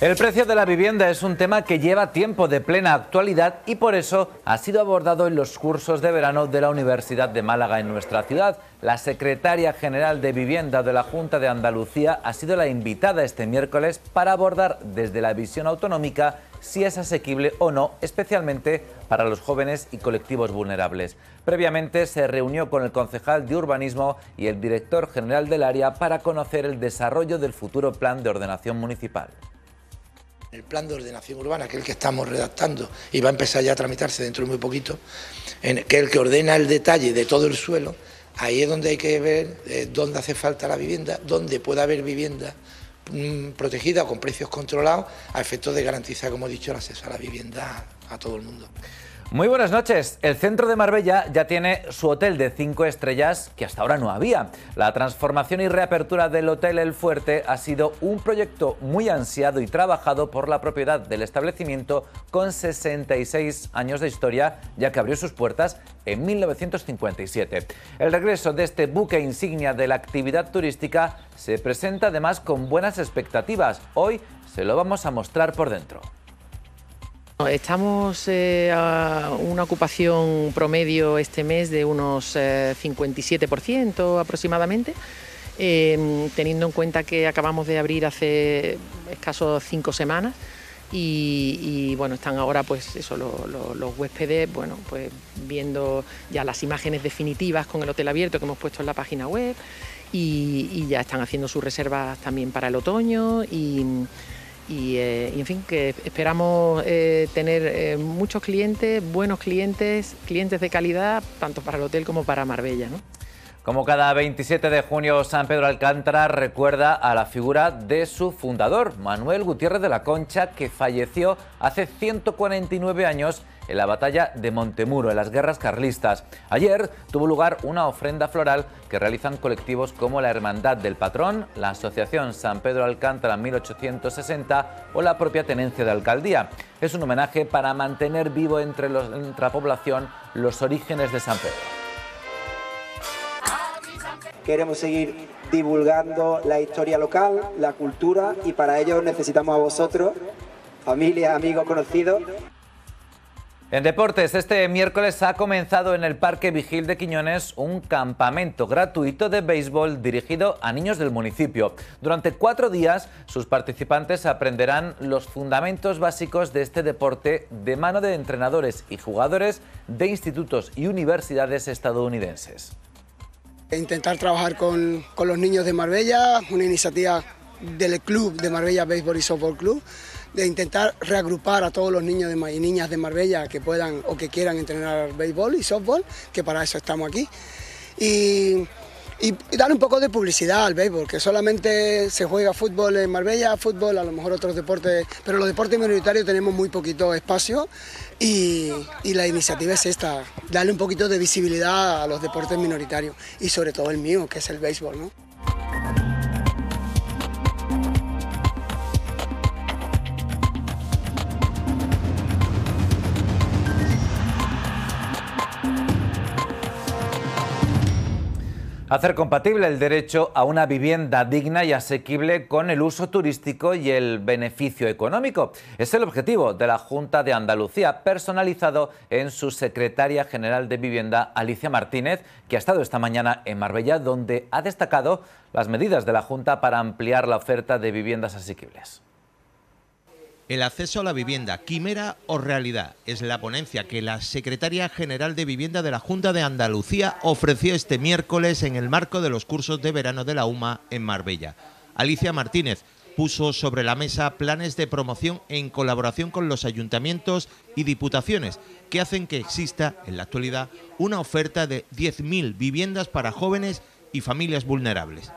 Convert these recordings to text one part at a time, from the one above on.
El precio de la vivienda es un tema que lleva tiempo de plena actualidad y por eso ha sido abordado en los cursos de verano de la Universidad de Málaga en nuestra ciudad. La secretaria general de Vivienda de la Junta de Andalucía ha sido la invitada este miércoles para abordar desde la visión autonómica si es asequible o no, especialmente para los jóvenes y colectivos vulnerables. Previamente se reunió con el concejal de urbanismo y el director general del área para conocer el desarrollo del futuro plan de ordenación municipal. El plan de ordenación urbana, que es el que estamos redactando y va a empezar ya a tramitarse dentro de muy poquito, en, que es el que ordena el detalle de todo el suelo, ahí es donde hay que ver eh, dónde hace falta la vivienda, dónde puede haber vivienda mm, protegida o con precios controlados, a efecto de garantizar, como he dicho, el acceso a la vivienda a todo el mundo. Muy buenas noches. El centro de Marbella ya tiene su hotel de cinco estrellas que hasta ahora no había. La transformación y reapertura del Hotel El Fuerte ha sido un proyecto muy ansiado y trabajado por la propiedad del establecimiento con 66 años de historia, ya que abrió sus puertas en 1957. El regreso de este buque insignia de la actividad turística se presenta además con buenas expectativas. Hoy se lo vamos a mostrar por dentro. Estamos eh, a una ocupación promedio este mes de unos 57% eh, aproximadamente, eh, teniendo en cuenta que acabamos de abrir hace escasos cinco semanas. Y, bueno, están ahora pues eso, los, huéspedes, bueno, pues viendo ya las imágenes definitivas con el hotel abierto que hemos puesto en la página web y, y ya están haciendo sus reservas también para el otoño y eh, y, en fin, que esperamos eh, tener eh, muchos clientes, buenos clientes, clientes de calidad, tanto para el hotel como para Marbella. Como cada 27 de junio, San Pedro Alcántara recuerda a la figura de su fundador, Manuel Gutiérrez de la Concha, que falleció hace 149 años en la batalla de Montemuro, en las guerras carlistas. Ayer tuvo lugar una ofrenda floral que realizan colectivos como la Hermandad del Patrón, la Asociación San Pedro Alcántara 1860 o la propia Tenencia de Alcaldía. Es un homenaje para mantener vivo entre, la población los orígenes de San Pedro. Queremos seguir divulgando la historia local, la cultura y para ello necesitamos a vosotros, familia, amigos, conocidos. En deportes, este miércoles ha comenzado en el Parque Vigil de Quiñones un campamento gratuito de béisbol dirigido a niños del municipio. Durante cuatro días, sus participantes aprenderán los fundamentos básicos de este deporte de mano de entrenadores y jugadores de institutos y universidades estadounidenses. Intentar trabajar con, los niños de Marbella, una iniciativa del Club de Marbella Béisbol y Softball Club de intentar reagrupar a todos los niños y niñas de Marbella que puedan o que quieran entrenar béisbol y softball, que para eso estamos aquí. Y, darle dar un poco de publicidad al béisbol, que solamente se juega fútbol en Marbella, fútbol, a lo mejor otros deportes, pero los deportes minoritarios tenemos muy poquito espacio y, y la iniciativa es esta, darle un poquito de visibilidad a los deportes minoritarios y sobre todo el mío, que es el béisbol. ¿no? Hacer compatible el derecho a una vivienda digna y asequible con el uso turístico y el beneficio económico es el objetivo de la Junta de Andalucía, personalizado en su secretaria general de Vivienda, Alicia Martínez, que ha estado esta mañana en Marbella, donde ha destacado las medidas de la Junta para ampliar la oferta de viviendas asequibles. El acceso a la vivienda, quimera o realidad, es la ponencia que la Secretaria General de Vivienda de la Junta de Andalucía ofreció este miércoles en el marco de los cursos de verano de la UMA en Marbella. Alicia Martínez puso sobre la mesa planes de promoción en colaboración con los ayuntamientos y diputaciones que hacen que exista en la actualidad una oferta de 10.000 viviendas para jóvenes y familias vulnerables.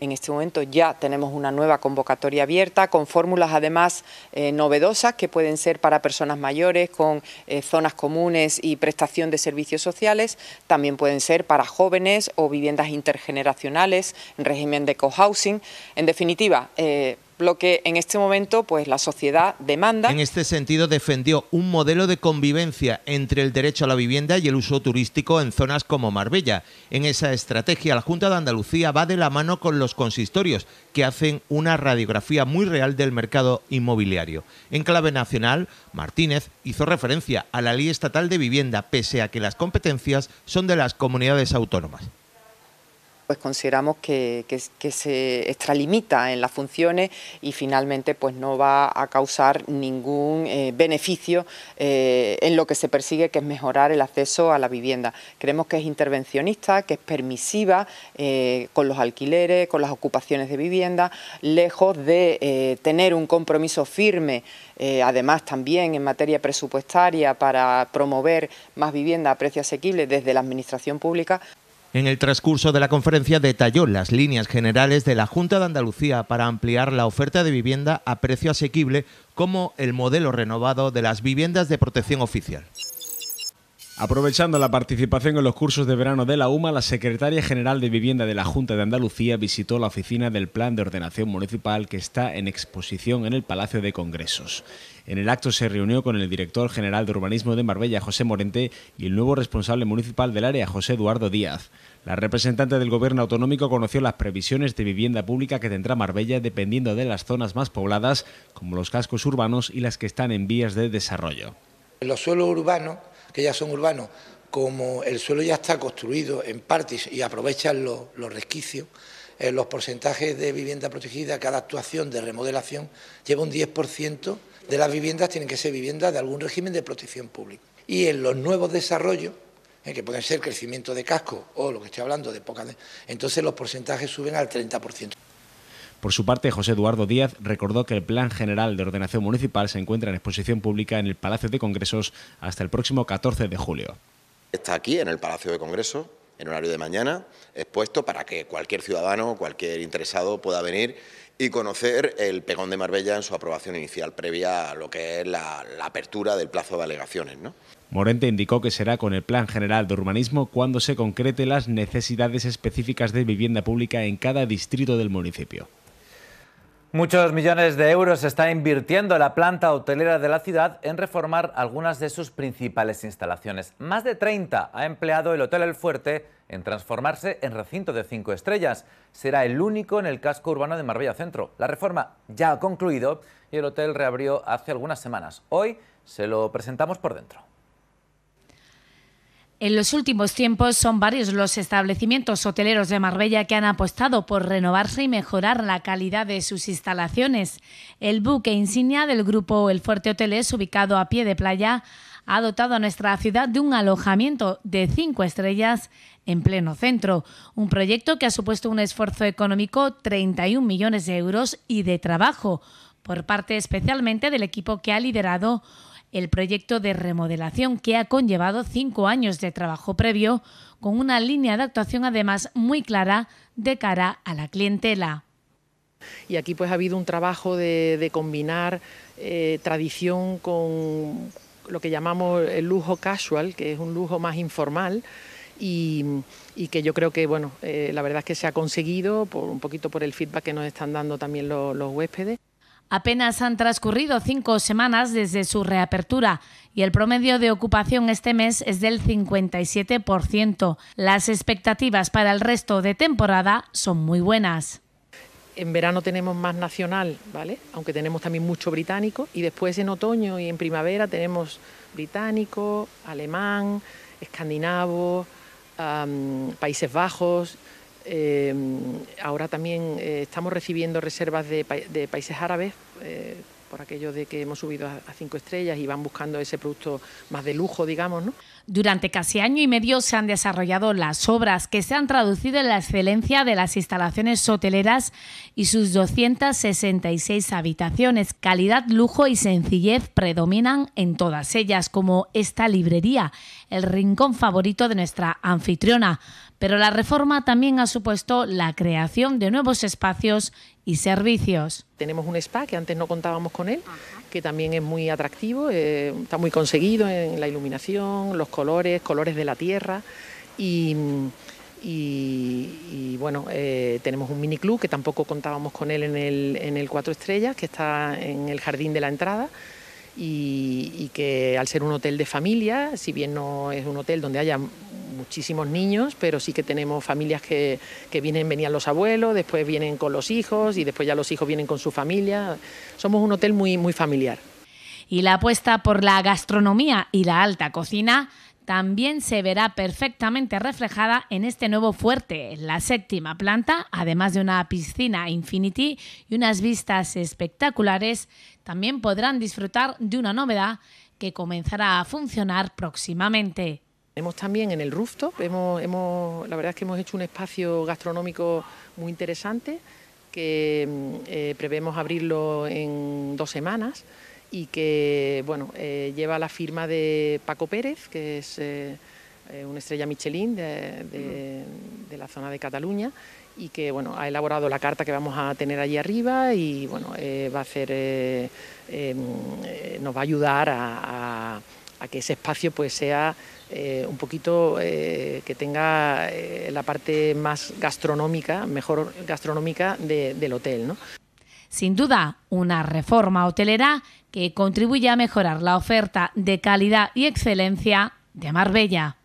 En este momento ya tenemos una nueva convocatoria abierta con fórmulas además eh, novedosas que pueden ser para personas mayores con eh, zonas comunes y prestación de servicios sociales, también pueden ser para jóvenes o viviendas intergeneracionales, en régimen de cohousing. En definitiva, eh, lo que en este momento pues la sociedad demanda. En este sentido defendió un modelo de convivencia entre el derecho a la vivienda y el uso turístico en zonas como Marbella. En esa estrategia la Junta de Andalucía va de la mano con los consistorios que hacen una radiografía muy real del mercado inmobiliario. En clave nacional, Martínez hizo referencia a la Ley Estatal de Vivienda pese a que las competencias son de las comunidades autónomas pues consideramos que, se extralimita en las funciones y finalmente pues no va a causar ningún eh, beneficio eh, en lo que se persigue que es mejorar el acceso a la vivienda. Creemos que es intervencionista, que es permisiva eh, con los alquileres, con las ocupaciones de vivienda, lejos de tener un compromiso firme, además también en materia presupuestaria para promover más vivienda a precios asequibles... desde la Administración Pública. En el transcurso de la conferencia detalló las líneas generales de la Junta de Andalucía para ampliar la oferta de vivienda a precio asequible como el modelo renovado de las viviendas de protección oficial. Aprovechando la participación en los cursos de verano de la UMA, la secretaria general de Vivienda de la Junta de Andalucía visitó la oficina del Plan de Ordenación Municipal que está en exposición en el Palacio de Congresos. En el acto se reunió con el director general de urbanismo de Marbella, José Morente, y el nuevo responsable municipal del área, José Eduardo Díaz. La representante del Gobierno autonómico conoció las previsiones de vivienda pública que tendrá Marbella dependiendo de las zonas más pobladas, como los cascos urbanos y las que están en vías de desarrollo. En Los suelos urbanos, que ya son urbanos, como el suelo ya está construido en partes y aprovechan los, resquicios, eh, los porcentajes de vivienda protegida, cada actuación de remodelación lleva un 10% de las viviendas tienen que ser viviendas de algún régimen de protección pública. Y en los nuevos desarrollos, ¿eh? que pueden ser crecimiento de casco o lo que estoy hablando de poca... Entonces los porcentajes suben al 30%. Por su parte, José Eduardo Díaz recordó que el Plan General de Ordenación Municipal se encuentra en exposición pública en el Palacio de Congresos hasta el próximo 14 de julio. Está aquí, en el Palacio de Congresos, en horario de mañana, expuesto para que cualquier ciudadano, cualquier interesado pueda venir y conocer el pegón de Marbella en su aprobación inicial previa a lo que es la, la apertura del plazo de alegaciones. ¿no? Morente indicó que será con el Plan General de Urbanismo cuando se concrete las necesidades específicas de vivienda pública en cada distrito del municipio. Muchos millones de euros está invirtiendo la planta hotelera de la ciudad en reformar algunas de sus principales instalaciones. Más de 30 ha empleado el Hotel El Fuerte en transformarse en recinto de cinco estrellas. Será el único en el casco urbano de Marbella Centro. La reforma ya ha concluido y el hotel reabrió hace algunas semanas. Hoy se lo presentamos por dentro. En los últimos tiempos son varios los establecimientos hoteleros de Marbella que han apostado por renovarse y mejorar la calidad de sus instalaciones. El buque insignia del grupo El Fuerte Hoteles, ubicado a pie de playa, ha dotado a nuestra ciudad de un alojamiento de cinco estrellas en pleno centro, un proyecto que ha supuesto un esfuerzo económico 31 millones de euros y de trabajo por parte especialmente del equipo que ha liderado el proyecto de remodelación que ha conllevado cinco años de trabajo previo, con una línea de actuación además muy clara de cara a la clientela. Y aquí pues ha habido un trabajo de, combinar eh, tradición con lo que llamamos el lujo casual, que es un lujo más informal. Y, que yo creo que, bueno, eh, la verdad es que se ha conseguido, por, un poquito por el feedback que nos están dando también los huéspedes. Apenas han transcurrido cinco semanas desde su reapertura y el promedio de ocupación este mes es del 57%. Las expectativas para el resto de temporada son muy buenas. En verano tenemos más nacional, ¿vale? Aunque tenemos también mucho británico y después en otoño y en primavera tenemos británico, alemán, escandinavo, Países Bajos Em, ahora también eh, estamos recibiendo reservas de, países árabes eh, por aquello de que hemos subido a, a, cinco estrellas y van buscando ese producto más de lujo, digamos. ¿no? Durante casi año y medio se han desarrollado las obras que se han traducido en la excelencia de las instalaciones hoteleras y sus 266 habitaciones. Calidad, lujo y sencillez predominan en todas ellas, como esta librería, el rincón favorito de nuestra anfitriona pero la reforma también ha supuesto la creación de nuevos espacios y servicios. Tenemos un spa que antes no contábamos con él, que también es muy atractivo, eh, está muy conseguido en la iluminación, los colores, colores de la tierra y... bueno, eh, tenemos un mini club que tampoco contábamos con él en el, Cuatro Estrellas, que está en el jardín de la entrada. y, que al ser un hotel de familia, si bien no es un hotel donde haya muchísimos niños, pero sí que tenemos familias que, vienen, venían los abuelos, después vienen con los hijos y después ya los hijos vienen con su familia. Somos un hotel muy, muy familiar. Y la apuesta por la gastronomía y la alta cocina también se verá perfectamente reflejada en este nuevo fuerte, la séptima planta, además de una piscina infinity y unas vistas espectaculares, también podrán disfrutar de una novedad que comenzará a funcionar próximamente. ...tenemos también en el rooftop, hemos, la verdad es que hemos hecho un espacio gastronómico muy interesante que mm, eh, prevemos abrirlo en dos semanas y que bueno, eh, lleva la firma de Paco Pérez, que es eh, una estrella Michelin de, la zona de Cataluña y que bueno, ha elaborado la carta que vamos a tener allí arriba y bueno, va a hacer, em, nos va a ayudar a, a que ese espacio pues sea eh, un poquito eh, que tenga eh, la parte más gastronómica, mejor gastronómica del hotel. Sin duda, una reforma hotelera que contribuye a mejorar la oferta de calidad y excelencia de Marbella.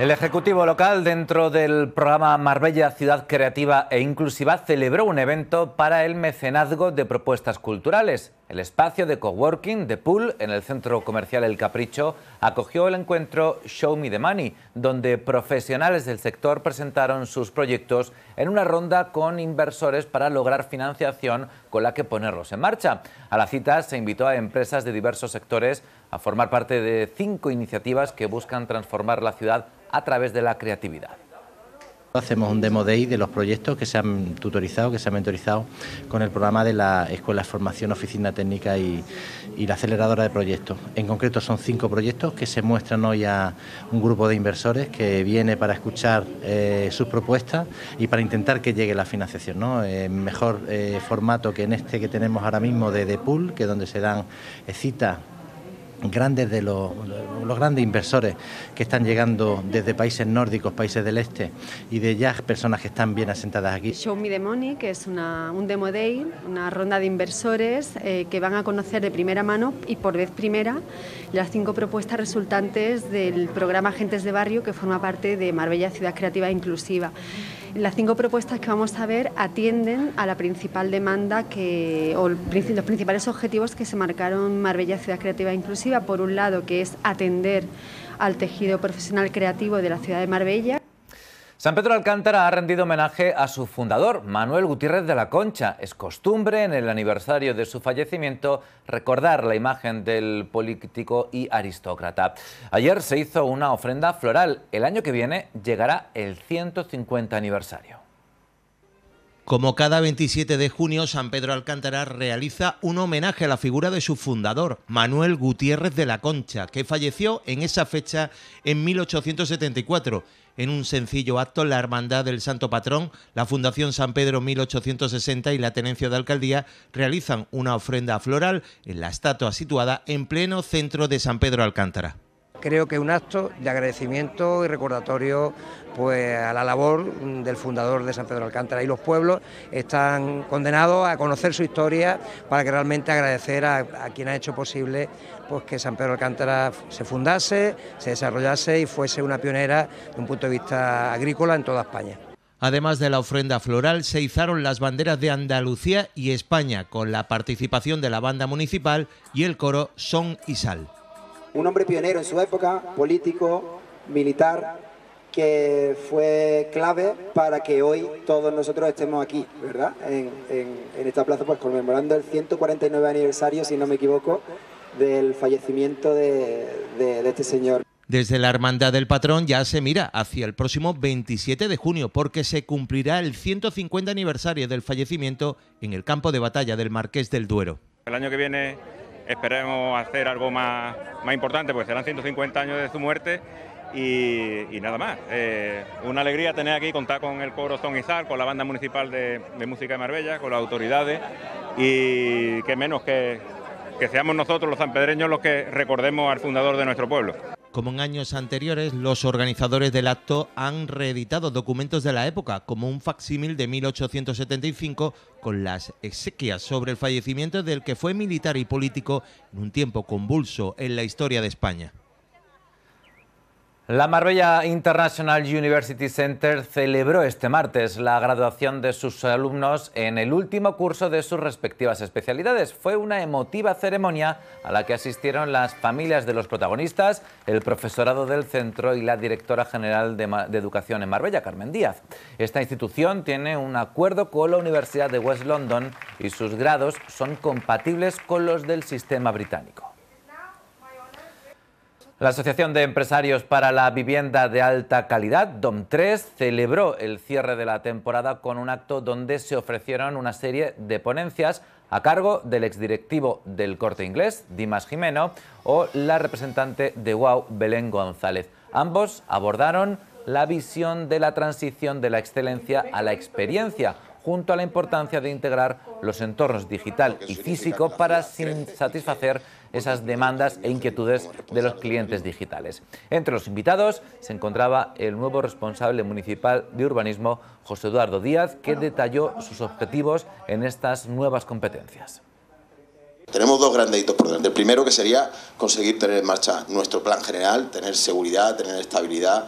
El Ejecutivo local, dentro del programa Marbella Ciudad Creativa e Inclusiva, celebró un evento para el mecenazgo de propuestas culturales. El espacio de coworking de Pool, en el centro comercial El Capricho, acogió el encuentro Show Me the Money, donde profesionales del sector presentaron sus proyectos en una ronda con inversores para lograr financiación con la que ponerlos en marcha. A la cita se invitó a empresas de diversos sectores a formar parte de cinco iniciativas que buscan transformar la ciudad a través de la creatividad. Hacemos un demo day de los proyectos que se han tutorizado, que se han mentorizado con el programa de la Escuela de Formación, Oficina Técnica y, la aceleradora de proyectos. En concreto son cinco proyectos que se muestran hoy a un grupo de inversores que viene para escuchar eh, sus propuestas y para intentar que llegue la financiación. ¿no? Eh, mejor eh, formato que en este que tenemos ahora mismo de, The pool, que donde se dan citas grandes de los, grandes inversores que están llegando desde países nórdicos, países del este y de ya personas que están bien asentadas aquí. Show Me the Money, que es una, un demo day, una ronda de inversores eh, que van a conocer de primera mano y por vez primera las cinco propuestas resultantes del programa Agentes de Barrio que forma parte de Marbella Ciudad Creativa e Inclusiva. Las cinco propuestas que vamos a ver atienden a la principal demanda que, o los principales objetivos que se marcaron Marbella Ciudad Creativa Inclusiva. Por un lado, que es atender al tejido profesional creativo de la ciudad de Marbella, San Pedro Alcántara ha rendido homenaje a su fundador, Manuel Gutiérrez de la Concha. Es costumbre en el aniversario de su fallecimiento recordar la imagen del político y aristócrata. Ayer se hizo una ofrenda floral. El año que viene llegará el 150 aniversario. Como cada 27 de junio, San Pedro Alcántara realiza un homenaje a la figura de su fundador, Manuel Gutiérrez de la Concha, que falleció en esa fecha en 1874 en un sencillo acto la Hermandad del Santo Patrón, la Fundación San Pedro 1860 y la Tenencia de Alcaldía realizan una ofrenda floral en la estatua situada en pleno centro de San Pedro Alcántara creo que un acto de agradecimiento y recordatorio pues a la labor del fundador de San Pedro Alcántara y los pueblos están condenados a conocer su historia para que realmente agradecer a, quien ha hecho posible pues que San Pedro Alcántara se fundase, se desarrollase y fuese una pionera de un punto de vista agrícola en toda España. Además de la ofrenda floral, se izaron las banderas de Andalucía y España con la participación de la banda municipal y el coro Son y Sal un hombre pionero en su época, político, militar, que fue clave para que hoy todos nosotros estemos aquí, ¿verdad? En, esta plaza, pues conmemorando el 149 aniversario, si no me equivoco, del fallecimiento de, de este señor. Desde la Hermandad del Patrón ya se mira hacia el próximo 27 de junio porque se cumplirá el 150 aniversario del fallecimiento en el campo de batalla del Marqués del Duero. El año que viene esperemos hacer algo más, importante, porque serán 150 años de su muerte y, nada más. Eh, una alegría tener aquí, contar con el coro Son y Sal... con la banda municipal de, música de Marbella, con las autoridades y que menos que, que seamos nosotros los sanpedreños los que recordemos al fundador de nuestro pueblo. Como en años anteriores, los organizadores del acto han reeditado documentos de la época, como un facsímil de 1875 con las exequias sobre el fallecimiento del que fue militar y político en un tiempo convulso en la historia de España. La Marbella International University Center celebró este martes la graduación de sus alumnos en el último curso de sus respectivas especialidades. Fue una emotiva ceremonia a la que asistieron las familias de los protagonistas, el profesorado del centro y la directora general de, Educación en Marbella, Carmen Díaz. Esta institución tiene un acuerdo con la Universidad de West London y sus grados son compatibles con los del sistema británico. La Asociación de Empresarios para la Vivienda de Alta Calidad, DOM3, celebró el cierre de la temporada con un acto donde se ofrecieron una serie de ponencias a cargo del exdirectivo del Corte Inglés, Dimas Jimeno, o la representante de WOW, Belén González. Ambos abordaron la visión de la transición de la excelencia a la experiencia, junto a la importancia de integrar los entornos digital y físico para satisfacer esas demandas e inquietudes de los clientes digitales. Entre los invitados se encontraba el nuevo responsable municipal de urbanismo, José Eduardo Díaz, que detalló sus objetivos en estas nuevas competencias. Tenemos dos grandes hitos por delante. El primero que sería conseguir tener en marcha nuestro plan general, tener seguridad, tener estabilidad,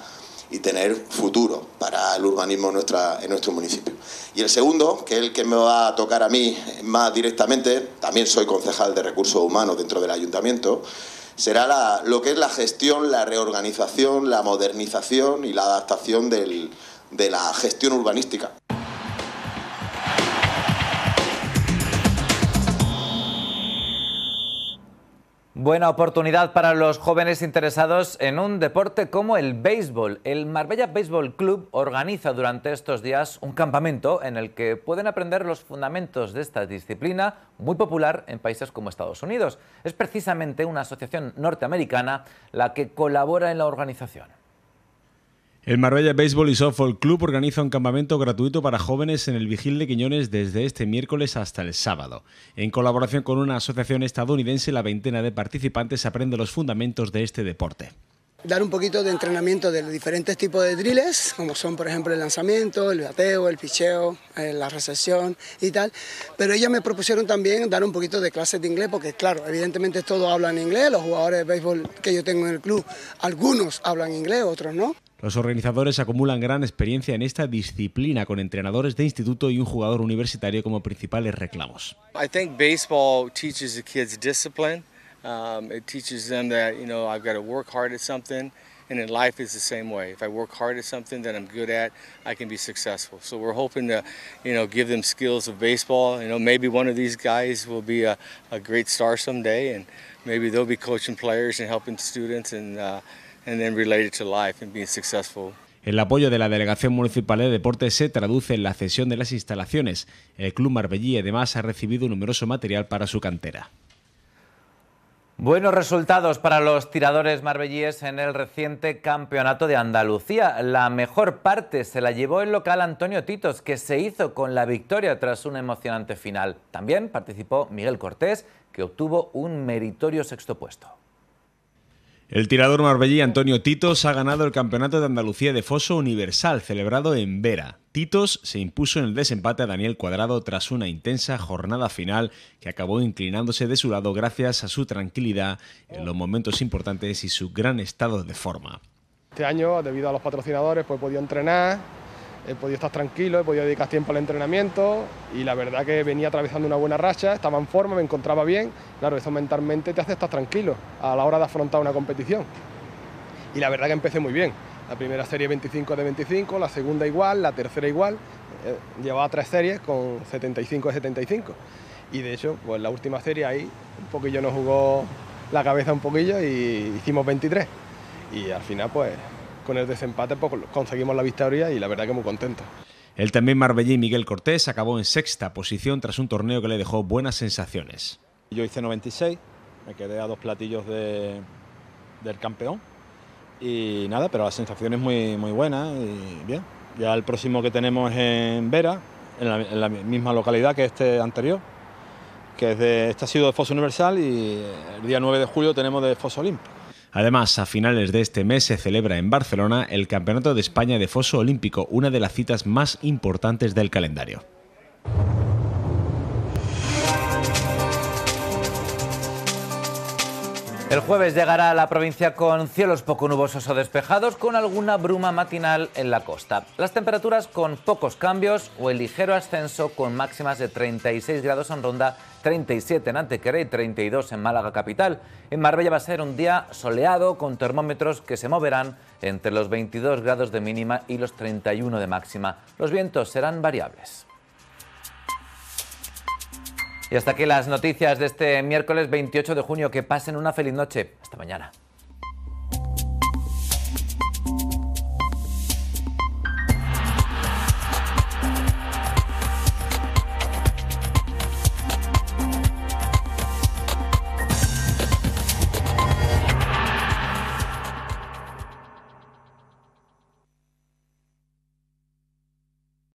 y tener futuro para el urbanismo en, nuestro municipio. Y el segundo, que es el que me va a tocar a mí más directamente, también soy concejal de recursos humanos dentro del ayuntamiento, será lo que es la gestión, la reorganización, la modernización y la adaptación de la gestión urbanística. Buena oportunidad para los jóvenes interesados en un deporte como el béisbol. El Marbella Béisbol Club organiza durante estos días un campamento en el que pueden aprender los fundamentos de esta disciplina muy popular en países como Estados Unidos. Es precisamente una asociación norteamericana la que colabora en la organización. El Marbella Baseball y Softball Club organiza un campamento gratuito para jóvenes en el Vigil de Quiñones desde este miércoles hasta el sábado. En colaboración con una asociación estadounidense, la veintena de participantes aprende los fundamentos de este deporte dar un poquito de entrenamiento de diferentes tipos de drills, como son por ejemplo el lanzamiento, el bateo, el picheo, eh, la recepción y tal. Pero ellos me propusieron también dar un poquito de clases de inglés, porque claro, evidentemente todos hablan inglés, los jugadores de béisbol que yo tengo en el club, algunos hablan inglés, otros no. Los organizadores acumulan gran experiencia en esta disciplina con entrenadores de instituto y un jugador universitario como principales reclamos. I think baseball teaches the kids discipline. Um, it teaches them that you know I've got to work hard at something, and in life it's the same way. If I work hard at something that I'm good at, I can be successful. So we're hoping to, you know, give them skills of baseball. You know, maybe one of these guys will be a, a great star someday, and maybe they'll be coaching players and helping students and. Uh, and then related to life and being successful. El apoyo de la Delegación Municipal de Deportes se traduce en la cesión de las instalaciones. El Club Marbellí además ha recibido numeroso material para su cantera. Buenos resultados para los tiradores marbellíes en el reciente campeonato de Andalucía. La mejor parte se la llevó el local Antonio Titos, que se hizo con la victoria tras un emocionante final. También participó Miguel Cortés, que obtuvo un meritorio sexto puesto. El tirador marbellí Antonio Titos ha ganado el Campeonato de Andalucía de Foso Universal celebrado en Vera. Titos se impuso en el desempate a Daniel Cuadrado tras una intensa jornada final que acabó inclinándose de su lado gracias a su tranquilidad en los momentos importantes y su gran estado de forma. Este año, debido a los patrocinadores, pues he podido entrenar, he podido estar tranquilo, he podido dedicar tiempo al entrenamiento y la verdad que venía atravesando una buena racha, estaba en forma, me encontraba bien. Claro, eso mentalmente te hace estar tranquilo a la hora de afrontar una competición. Y la verdad que empecé muy bien. La primera serie 25 de 25, la segunda igual, la tercera igual. Eh, llevaba tres series con 75 de 75. Y de hecho, pues la última serie ahí un poquillo nos jugó la cabeza un poquillo y hicimos 23. Y al final, pues con el desempate pues, conseguimos la victoria y la verdad que muy contento. El también marbellí Miguel Cortés acabó en sexta posición tras un torneo que le dejó buenas sensaciones. Yo hice 96, me quedé a dos platillos del campeón y nada, pero las sensaciones muy, muy buenas y bien. Ya el próximo que tenemos en Vera, en la, misma localidad que este anterior, que es este ha sido de Foso Universal y el día 9 de julio tenemos de Foso Olímpico. Además, a finales de este mes se celebra en Barcelona el Campeonato de España de Foso Olímpico, una de las citas más importantes del calendario. El jueves llegará a la provincia con cielos poco nubosos o despejados, con alguna bruma matinal en la costa. Las temperaturas con pocos cambios o el ligero ascenso con máximas de 36 grados en ronda 37 en Antequeré y 32 en Málaga capital. En Marbella va a ser un día soleado con termómetros que se moverán entre los 22 grados de mínima y los 31 de máxima. Los vientos serán variables. Y hasta aquí las noticias de este miércoles 28 de junio. Que pasen una feliz noche. Hasta mañana.